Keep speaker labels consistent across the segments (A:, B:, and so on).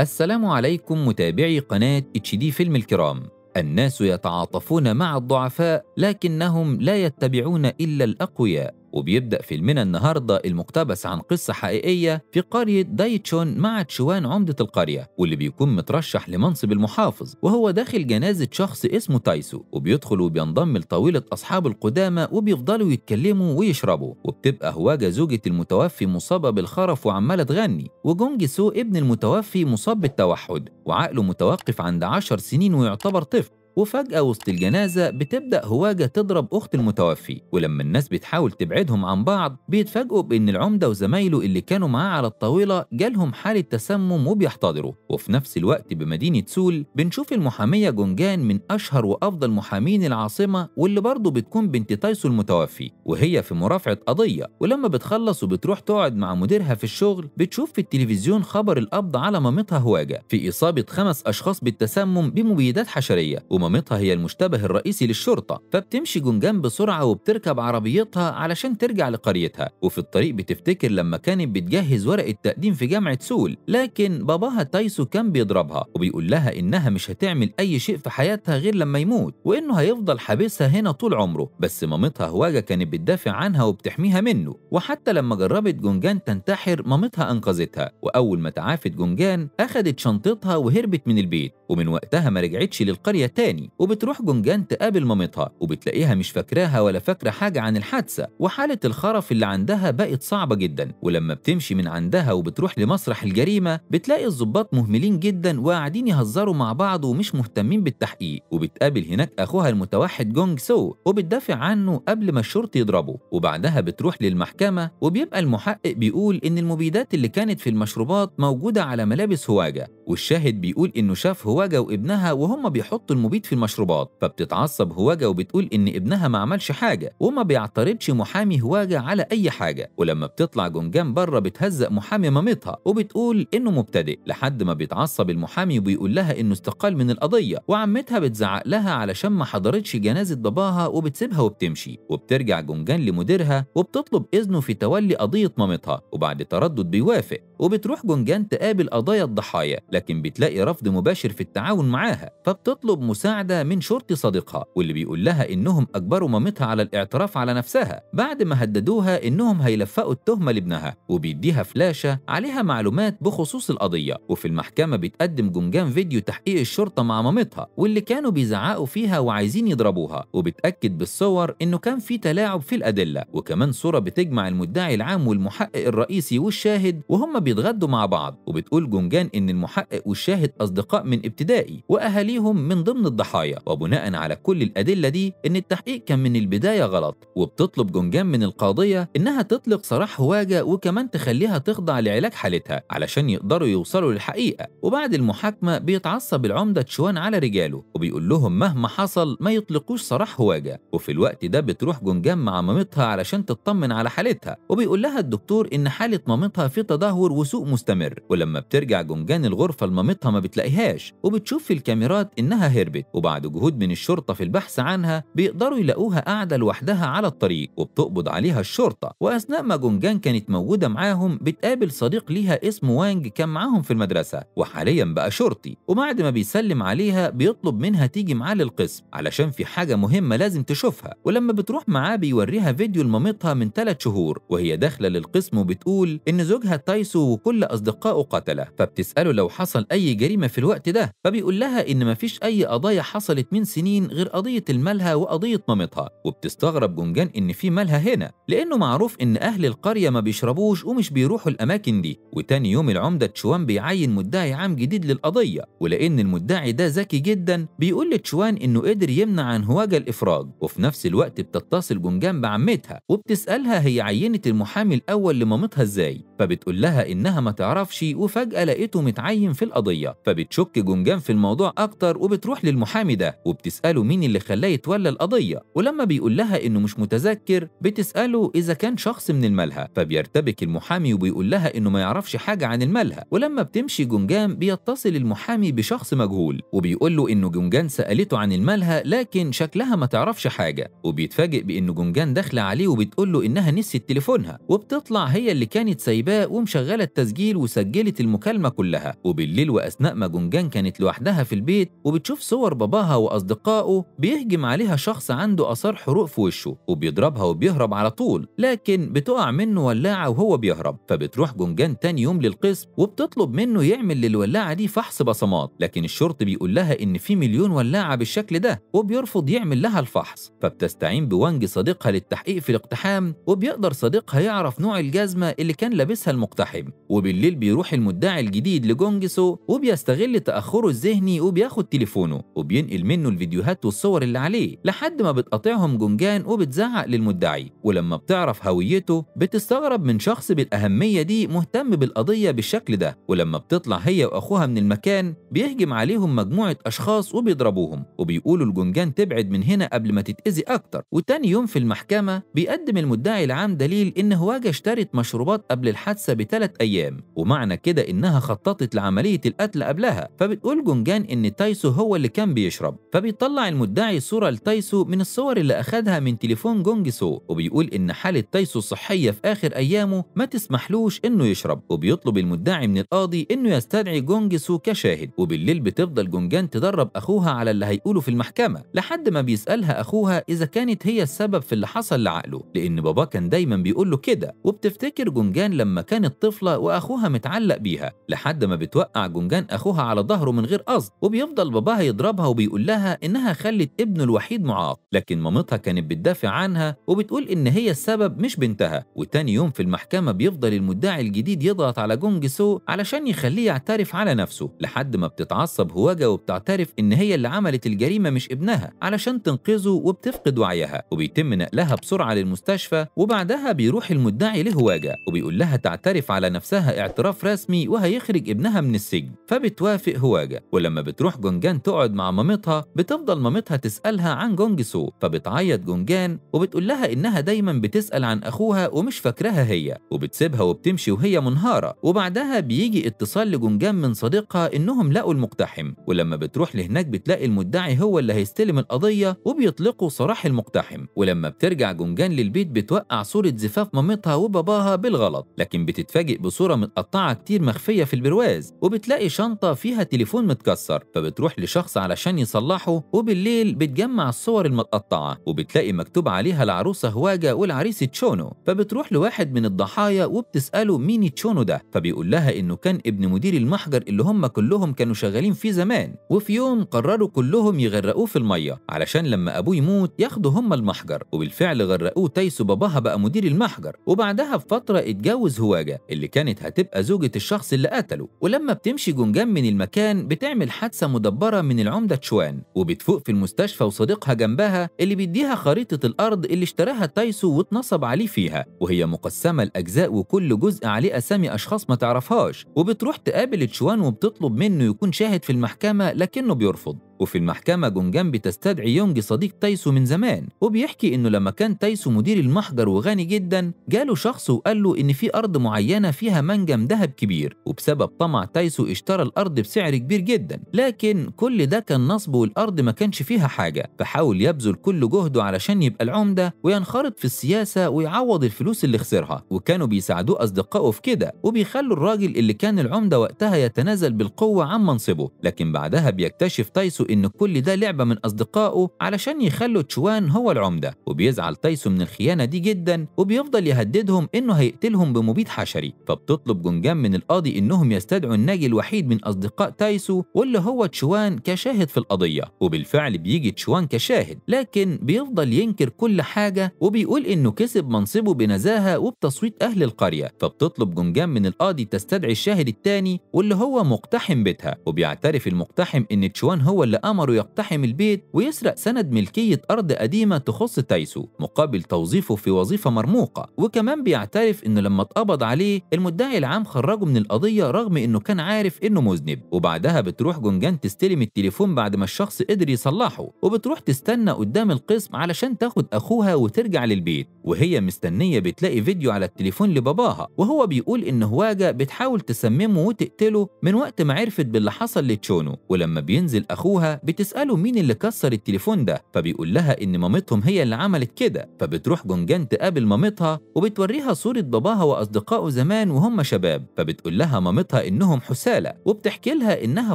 A: السلام عليكم متابعي قناة اتش دي فيلم الكرام الناس يتعاطفون مع الضعفاء لكنهم لا يتبعون إلا الأقوياء وبيبدأ فيلمنا النهاردة المقتبس عن قصة حقيقية في قرية دايتشون مع تشوان عمدة القرية واللي بيكون مترشح لمنصب المحافظ وهو داخل جنازة شخص اسمه تايسو وبيدخل وبينضم لطاولة أصحاب القدامى وبيفضلوا يتكلموا ويشربوا وبتبقى هواجة زوجة المتوفي مصابة بالخرف وعمالة تغني وجونج سو ابن المتوفي مصاب بالتوحد وعقله متوقف عند عشر سنين ويعتبر طفل وفجأة وسط الجنازة بتبدأ هواجة تضرب أخت المتوفي ولما الناس بتحاول تبعدهم عن بعض بيتفاجئوا بإن العمدة وزمايله اللي كانوا معاه على الطاولة جالهم حالة تسمم وبيحتضروا وفي نفس الوقت بمدينة سول بنشوف المحامية جونجان من أشهر وأفضل محامين العاصمة واللي برضه بتكون بنت تايسو المتوفي وهي في مرافعة قضية ولما بتخلص وبتروح تقعد مع مديرها في الشغل بتشوف في التلفزيون خبر القبض على مامتها هواجة في إصابة خمس أشخاص بالتسمم بمبيدات حشرية وما مامتها هي المشتبه الرئيسي للشرطة فبتمشي جنجان بسرعة وبتركب عربيتها علشان ترجع لقريتها وفي الطريق بتفتكر لما كانت بتجهز ورقة تقديم في جامعة سول لكن باباها تايسو كان بيضربها وبيقول لها إنها مش هتعمل أي شيء في حياتها غير لما يموت وإنه هيفضل حابسها هنا طول عمره بس مامتها هواجة كانت بتدافع عنها وبتحميها منه وحتى لما جربت جونجان تنتحر مامتها أنقذتها وأول ما تعافت جونجان أخدت شنطتها وهربت من البيت ومن وقتها ما رجعتش للقرية تاني تاني وبتروح جنجان تقابل مامتها وبتلاقيها مش فاكراها ولا فاكرة حاجة عن الحادثة وحالة الخرف اللي عندها بقت صعبة جدا ولما بتمشي من عندها وبتروح لمسرح الجريمة بتلاقي الظباط مهملين جدا وقاعدين يهزروا مع بعض ومش مهتمين بالتحقيق وبتقابل هناك أخوها المتوحد جونج سو وبتدافع عنه قبل ما الشرطي يضربه وبعدها بتروح للمحكمة وبيبقى المحقق بيقول إن المبيدات اللي كانت في المشروبات موجودة على ملابس هواجة والشاهد بيقول إنه شاف هواجة وابنها وهم بيحطوا المبيد العبيط في المشروبات فبتتعصب هواجه وبتقول ان ابنها ما عملش حاجه وما بيعترضش محامي هواجه على اي حاجه ولما بتطلع جنجان بره بتهزق محامي مامتها وبتقول انه مبتدئ لحد ما بيتعصب المحامي وبيقول لها انه استقال من القضيه وعمتها بتزعق لها علشان ما حضرتش جنازه باباها وبتسيبها وبتمشي وبترجع جنجان لمديرها وبتطلب اذنه في تولي قضيه مامتها وبعد تردد بيوافق وبتروح جنجان تقابل قضايا الضحايا لكن بتلاقي رفض مباشر في التعاون معاها فبتطلب مساعدة المساعده من شرطي صديقها واللي بيقول لها إنهم أجبروا مامتها على الاعتراف على نفسها بعد ما هددوها إنهم هيلفقوا التهمة لابنها وبيديها فلاشة عليها معلومات بخصوص القضية وفي المحكمة بتقدم جنجان فيديو تحقيق الشرطة مع مامتها واللي كانوا بيزعقوا فيها وعايزين يضربوها وبتأكد بالصور إنه كان في تلاعب في الأدلة وكمان صورة بتجمع المدعي العام والمحقق الرئيسي والشاهد وهم بيتغدوا مع بعض وبتقول جنجان إن المحقق والشاهد أصدقاء من ابتدائي وأهاليهم من ضمن الضحايا وبناء على كل الأدلة دي إن التحقيق كان من البداية غلط وبتطلب جونجان من القاضية إنها تطلق سراح هواجة وكمان تخليها تخضع لعلاج حالتها علشان يقدروا يوصلوا للحقيقة وبعد المحاكمة بيتعصب العمدة تشوان على رجاله وبيقول لهم مهما حصل ما يطلقوش سراح هواجة وفي الوقت ده بتروح جونجان مع مامتها علشان تطمن على حالتها وبيقول لها الدكتور إن حالة مامتها في تدهور وسوء مستمر ولما بترجع جونجان الغرفة لمامتها ما بتلاقيهاش وبتشوف في الكاميرات إنها هربت وبعد جهود من الشرطة في البحث عنها بيقدروا يلاقوها قاعدة لوحدها على الطريق وبتقبض عليها الشرطة وأثناء ما جونجان كانت موجودة معاهم بتقابل صديق ليها اسمه وانج كان معاهم في المدرسة وحاليا بقى شرطي وبعد ما بيسلم عليها بيطلب منها تيجي معاه للقسم علشان في حاجة مهمة لازم تشوفها ولما بتروح معاه بيوريها فيديو لمامتها من ثلاث شهور وهي داخلة للقسم وبتقول إن زوجها تايسو وكل أصدقائه قتله فبتسأله لو حصل أي جريمة في الوقت ده فبيقول لها إن مفيش أي قضايا قضايا حصلت من سنين غير قضية الملهى وقضية مامتها وبتستغرب جنجان إن في ملهى هنا لأنه معروف إن أهل القرية ما بيشربوش ومش بيروحوا الأماكن دي وتاني يوم العمدة تشوان بيعين مدعي عام جديد للقضية ولأن المدعي ده ذكي جدا بيقول لتشوان إنه قدر يمنع عن هواجة الإفراج وفي نفس الوقت بتتصل جنجان بعمتها وبتسألها هي عينت المحامي الأول لمامتها إزاي فبتقول لها إنها ما تعرفش وفجأة لقيته متعين في القضية فبتشك جنجان في الموضوع أكتر وبتروح للمحامي المحامي ده وبتساله مين اللي خلاه يتولى القضيه ولما بيقول لها انه مش متذكر بتساله اذا كان شخص من الملهى فبيرتبك المحامي وبيقول لها انه ما يعرفش حاجه عن الملهى ولما بتمشي جونجان بيتصل المحامي بشخص مجهول وبيقول له انه جونجان سالته عن الملهى لكن شكلها ما تعرفش حاجه وبيتفاجئ بان جونجان داخله عليه وبتقول له انها نسيت تليفونها وبتطلع هي اللي كانت سايباه ومشغله التسجيل وسجلت المكالمه كلها وبالليل واثناء ما جونجان كانت لوحدها في البيت وبتشوف صور باباها وأصدقائه بيهجم عليها شخص عنده آثار حروق في وشه وبيضربها وبيهرب على طول لكن بتقع منه ولاعة وهو بيهرب فبتروح جنجان تاني يوم للقسم وبتطلب منه يعمل للولاعة دي فحص بصمات لكن الشرطي بيقول لها إن في مليون ولاعة بالشكل ده وبيرفض يعمل لها الفحص فبتستعين بوانج صديقها للتحقيق في الاقتحام وبيقدر صديقها يعرف نوع الجزمة اللي كان لابسها المقتحم وبالليل بيروح المدعي الجديد لجونجسو وبيستغل تأخره الذهني وبياخد تليفونه وبينقل منه الفيديوهات والصور اللي عليه لحد ما بتقاطعهم جنجان وبتزعق للمدعي ولما بتعرف هويته بتستغرب من شخص بالأهمية دي مهتم بالقضية بالشكل ده ولما بتطلع هي وأخوها من المكان بيهجم عليهم مجموعة أشخاص وبيضربوهم وبيقولوا الجنجان تبعد من هنا قبل ما تتأذي أكتر وتاني يوم في المحكمة بيقدم المدعي العام دليل إن هواجة اشترت مشروبات قبل الحادثة بثلاث أيام ومعنى كده إنها خططت لعملية القتل قبلها فبتقول جنجان إن تايسو هو اللي كان كان بيشرب فبيطلع المدعي صورة لتايسو من الصور اللي أخذها من تليفون جونج سو وبيقول إن حالة تايسو الصحية في آخر أيامه ما تسمحلوش إنه يشرب وبيطلب المدعي من القاضي إنه يستدعي جونج سو كشاهد وبالليل بتفضل جونجان تدرب أخوها على اللي هيقوله في المحكمة لحد ما بيسألها أخوها إذا كانت هي السبب في اللي حصل لعقله لأن باباه كان دايما بيقول له كده وبتفتكر جونجان لما كانت طفلة وأخوها متعلق بيها لحد ما بتوقع جونجان أخوها على ظهره من غير قصد وبيفضل باباها يضرب بيضربها وبيقول لها إنها خلت ابنه الوحيد معاق لكن مامتها كانت بتدافع عنها وبتقول إن هي السبب مش بنتها وتاني يوم في المحكمة بيفضل المدعي الجديد يضغط على جونج سو علشان يخليه يعترف على نفسه لحد ما بتتعصب هواجة وبتعترف إن هي اللي عملت الجريمة مش ابنها علشان تنقذه وبتفقد وعيها وبيتم نقلها بسرعة للمستشفى وبعدها بيروح المدعي لهواجة وبيقول لها تعترف على نفسها اعتراف رسمي وهيخرج ابنها من السجن فبتوافق هواجة ولما بتروح جونجان تقعد مع مامتها بتفضل مامتها تسألها عن جونجسو فبتعيط جونجان وبتقول لها إنها دايما بتسأل عن أخوها ومش فاكراها هي وبتسيبها وبتمشي وهي منهارة وبعدها بيجي اتصال لجونجان من صديقها إنهم لقوا المقتحم ولما بتروح لهناك بتلاقي المدعي هو اللي هيستلم القضية وبيطلقوا سراح المقتحم ولما بترجع جونجان للبيت بتوقع صورة زفاف مامتها وباباها بالغلط لكن بتتفاجئ بصورة متقطعة كتير مخفية في البرواز وبتلاقي شنطة فيها تليفون متكسر فبتروح لشخص على عشان يصلحه وبالليل بتجمع الصور المتقطعة وبتلاقي مكتوب عليها العروسة هواجة والعريس تشونو فبتروح لواحد من الضحايا وبتسأله مين تشونو ده فبيقول لها إنه كان ابن مدير المحجر اللي هم كلهم كانوا شغالين فيه زمان وفي يوم قرروا كلهم يغرقوه في المية علشان لما أبوه يموت ياخدوا هم المحجر وبالفعل غرقوه تايسو باباها بقى مدير المحجر وبعدها بفترة اتجوز هواجة اللي كانت هتبقى زوجة الشخص اللي قتله ولما بتمشي جنجان من المكان بتعمل حادثة مدبرة من العمدة جامدة تشوان وبتفوق في المستشفى وصديقها جنبها اللي بيديها خريطة الأرض اللي اشتراها تايسو واتنصب عليه فيها وهي مقسمة لأجزاء وكل جزء عليه أسامي أشخاص ما تعرفهاش وبتروح تقابل تشوان وبتطلب منه يكون شاهد في المحكمة لكنه بيرفض وفي المحكمة جونجان بتستدعي يونج صديق تايسو من زمان وبيحكي إنه لما كان تايسو مدير المحجر وغني جدا جاله شخص وقال له إن في أرض معينة فيها منجم ذهب كبير وبسبب طمع تايسو اشترى الأرض بسعر كبير جدا لكن كل ده كان نصب والأرض ما كانش فيها حاجة فحاول يبذل كل جهده علشان يبقى العمدة وينخرط في السياسة ويعوض الفلوس اللي خسرها وكانوا بيساعدوه أصدقائه في كده وبيخلوا الراجل اللي كان العمدة وقتها يتنازل بالقوة عن منصبه لكن بعدها بيكتشف تايسو إن كل ده لعبة من أصدقائه علشان يخلوا تشوان هو العمدة وبيزعل تايسو من الخيانة دي جدا وبيفضل يهددهم إنه هيقتلهم بمبيد حشري فبتطلب جونجان من القاضي إنهم يستدعوا الناجي الوحيد من أصدقاء تايسو واللي هو تشوان كشاهد في القضية وبالفعل بيجي تشوان كشاهد لكن بيفضل ينكر كل حاجة وبيقول إنه كسب منصبه بنزاهة وبتصويت أهل القرية فبتطلب جونجان من القاضي تستدعي الشاهد الثاني واللي هو مقتحم بيتها وبيعترف المقتحم إن تشوان هو اللي أمره يقتحم البيت ويسرق سند ملكية أرض قديمة تخص تايسو مقابل توظيفه في وظيفة مرموقة وكمان بيعترف إنه لما اتقبض عليه المدعي العام خرجه من القضية رغم إنه كان عارف إنه مذنب وبعدها بتروح جونجان تستلم التليفون بعد ما الشخص قدر يصلحه وبتروح تستنى قدام القسم علشان تاخد أخوها وترجع للبيت وهي مستنية بتلاقي فيديو على التليفون لباباها وهو بيقول إن هواجة بتحاول تسممه وتقتله من وقت ما عرفت باللي حصل لتشونو ولما بينزل أخوها بتسأله مين اللي كسر التليفون ده فبيقول لها إن مامتهم هي اللي عملت كده فبتروح جونجان تقابل مامتها وبتوريها صورة باباها وأصدقائه زمان وهم شباب فبتقول لها مامتها إنهم حسالة وبتحكي لها إنها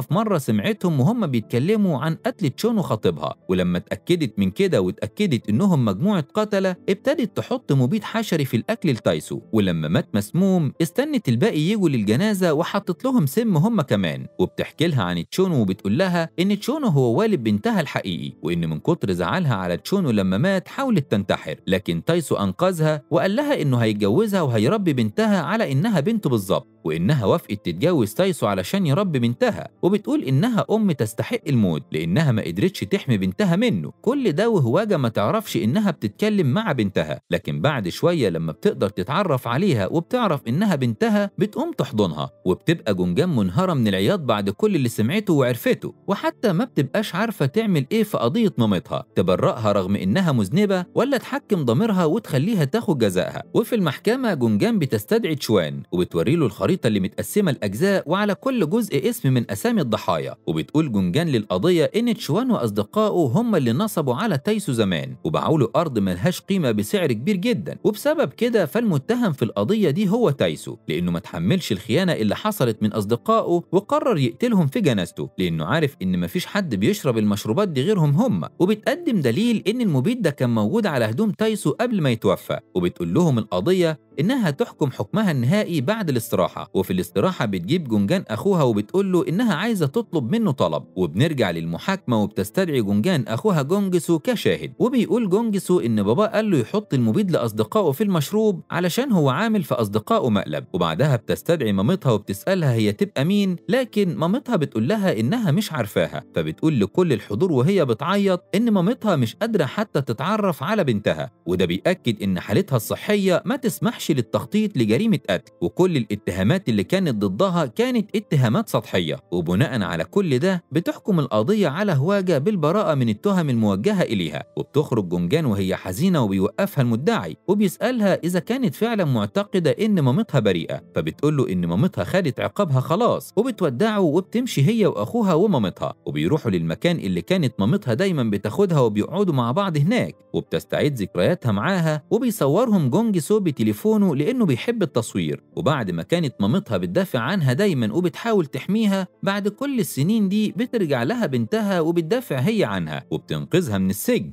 A: في مرة سمعتهم وهم بيتكلموا عن قتل تشون وخطيبها ولما اتأكدت من كده واتأكدت إنهم مجموعة قتلة ابتدت تحط مبيد حشري في الأكل لتايسو ولما مات مسموم استنت الباقي يجوا للجنازة وحطت لهم سم هم كمان وبتحكي لها عن تشون وبتقول لها إن تشون تشونو هو والد بنتها الحقيقي وإن من كتر زعلها على تشونو لما مات حاولت تنتحر لكن تايسو أنقذها وقال لها إنه هيتجوزها وهيربي بنتها على إنها بنته بالظبط وإنها وافقت تتجوز تايسو علشان يربي بنتها وبتقول إنها أم تستحق الموت لأنها ما قدرتش تحمي بنتها منه كل ده وهواجة ما تعرفش إنها بتتكلم مع بنتها لكن بعد شوية لما بتقدر تتعرف عليها وبتعرف إنها بنتها بتقوم تحضنها وبتبقى جنجان منهارة من العياط بعد كل اللي سمعته وعرفته وحتى ما بتبقاش عارفة تعمل إيه في قضية مامتها تبرأها رغم إنها مذنبة ولا تحكم ضميرها وتخليها تاخد جزائها وفي المحكمة جونجان بتستدعي تشوان وبتوري له الخريطة اللي متقسمة لأجزاء وعلى كل جزء اسم من أسامي الضحايا وبتقول جونجان للقضية إن تشوان وأصدقائه هم اللي نصبوا على تايسو زمان وباعوا له أرض ملهاش قيمة بسعر كبير جدا وبسبب كده فالمتهم في القضية دي هو تايسو لأنه ما تحملش الخيانة اللي حصلت من أصدقائه وقرر يقتلهم في جنازته لأنه عارف إن مفيش حد بيشرب المشروبات دي غيرهم هم وبتقدم دليل ان المبيد ده كان موجود على هدوم تايسو قبل ما يتوفى وبتقول لهم القضيه إنها تحكم حكمها النهائي بعد الاستراحة وفي الاستراحة بتجيب جونجان أخوها وبتقول له إنها عايزة تطلب منه طلب وبنرجع للمحاكمة وبتستدعي جونجان أخوها جونجسو كشاهد وبيقول جونجسو إن باباه قال له يحط المبيد لأصدقائه في المشروب علشان هو عامل في أصدقائه مقلب وبعدها بتستدعي مامتها وبتسألها هي تبقى مين لكن مامتها بتقول لها إنها مش عارفاها فبتقول لكل الحضور وهي بتعيط إن مامتها مش قادرة حتى تتعرف على بنتها وده بيأكد إن حالتها الصحية ما تسمحش يرشح للتخطيط لجريمة قتل وكل الاتهامات اللي كانت ضدها كانت اتهامات سطحية وبناء على كل ده بتحكم القضية على هواجة بالبراءة من التهم الموجهة إليها وبتخرج جنجان وهي حزينة وبيوقفها المدعي وبيسألها إذا كانت فعلا معتقدة إن مامتها بريئة فبتقول له إن مامتها خدت عقابها خلاص وبتودعه وبتمشي هي وأخوها ومامتها وبيروحوا للمكان اللي كانت مامتها دايما بتاخدها وبيقعدوا مع بعض هناك وبتستعيد ذكرياتها معاها وبيصورهم جونج سو بتليفون كونه لأنه بيحب التصوير وبعد ما كانت مامتها بتدافع عنها دايما وبتحاول تحميها بعد كل السنين دي بترجع لها بنتها وبتدافع هي عنها وبتنقذها من السجن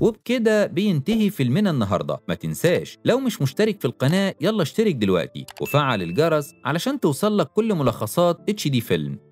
A: وبكده بينتهي فيلمنا النهارده ما تنساش لو مش مشترك في القناه يلا اشترك دلوقتي وفعل الجرس علشان توصلك كل ملخصات اتش دي فيلم